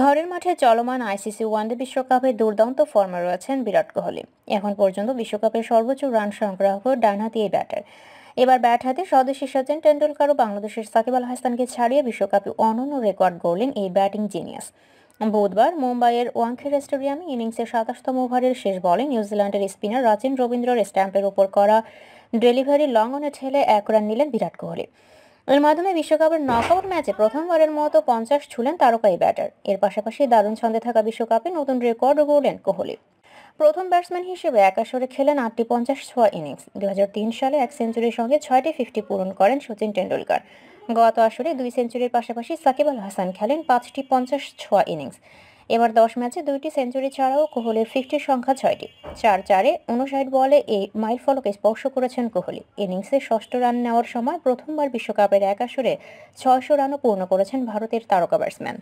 ঘরের মাঠে চলমান আইসিসি ওয়ানডে বিশ্বকাপে দুর্দান্ত ফর্মে রয়েছেন বিরাট কোহলি এখন পর্যন্ত বিশ্বকাপের সর্বোচ্চ রান সংগ্রাহক ডানহাতি এই ব্যাটার এবার ব্যাট হাতে স্বদেশি সচিন টেন্ডুলকার ও বাংলাদেশের সাকিব আল হাসানকে ছাড়িয়ে বিশ্বকাপে অনন্য রেকর্ড গড়লেন এই ব্যাটিং জিনিয়াস বুধবার মুম্বাইয়ের ওয়াংখের স্টেডিয়ামে ইনিংসের সাতাশতম ওভারের শেষ বলে নিউজিল্যান্ডের স্পিনার রাচিন রবীন্দ্রর স্ট্যাম্পের ওপর করা ডেলিভারি লঙ্ঘনে ঠেলে এক রান নিলেন বিরাট কোহলি এর মাধ্যমে বিশ্বকাপের নকআউট ম্যাচে প্রথমবারের মতো পঞ্চাশ ছুলেন তারকা এই ব্যাটার এর পাশাপাশি দারুণ ছন্দে থাকা বিশ্বকাপে নতুন রেকর্ডও গড়লেন কোহলি প্রথম ব্যাটসম্যান হিসেবে একাশরে খেলেন আটটি পঞ্চাশ ছোঁয়া ইনিংস দু সালে এক সেঞ্চুরির সঙ্গে ছয়টি ফিফটি পূরণ করেন সচিন টেন্ডুলকার গত আসরে দুই সেঞ্চুরির পাশাপাশি সাকিব আল হাসান খেলেন পাঁচটি পঞ্চাশ ছোঁয়া ইনিংস এবার দশ ম্যাচে দুইটি সেঞ্চুরি ছাড়াও কোহলির ফিফটির সংখ্যা ছয়টি চার চারে উনষাট বলে এই মাইল ফলকে স্পর্শ করেছেন কোহলি ইনিংসে ষষ্ঠ রান নেওয়ার সময় প্রথমবার বিশ্বকাপের এক আসরে ছয়শো রানও পূর্ণ করেছেন ভারতের তারকা ব্যাটসম্যান